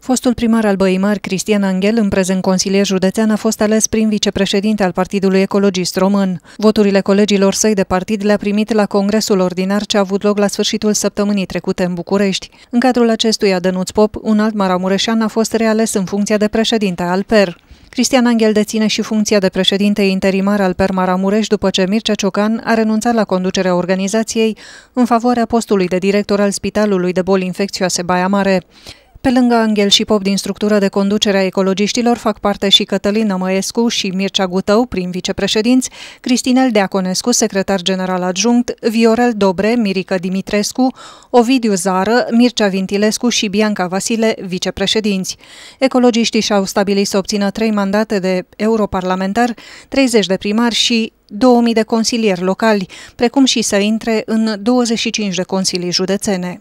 Fostul primar al Băii Mari, Cristian Angel, în prezent consilier județean, a fost ales prin vicepreședinte al Partidului Ecologist Român. Voturile colegilor săi de partid le-a primit la congresul ordinar ce a avut loc la sfârșitul săptămânii trecute în București. În cadrul acestuia, Dănuț Pop, un alt maramureșan, a fost reales în funcția de președinte al PER. Cristian Angel deține și funcția de președinte interimar al Per Maramureș după ce Mircea Ciocan a renunțat la conducerea organizației în favoarea postului de director al Spitalului de Boli Infecțioase Baia Mare. Pe lângă Angel și Pop din structura de conducere a ecologiștilor fac parte și Cătălin Măescu și Mircea Gutău, prim vicepreședinți, Cristinel Deaconescu, secretar general adjunct, Viorel Dobre, Mirica Dimitrescu, Ovidiu Zară, Mircea Vintilescu și Bianca Vasile, vicepreședinți. Ecologiștii și-au stabilit să obțină trei mandate de europarlamentar, 30 de primari și 2000 de consilieri locali, precum și să intre în 25 de consilii județene.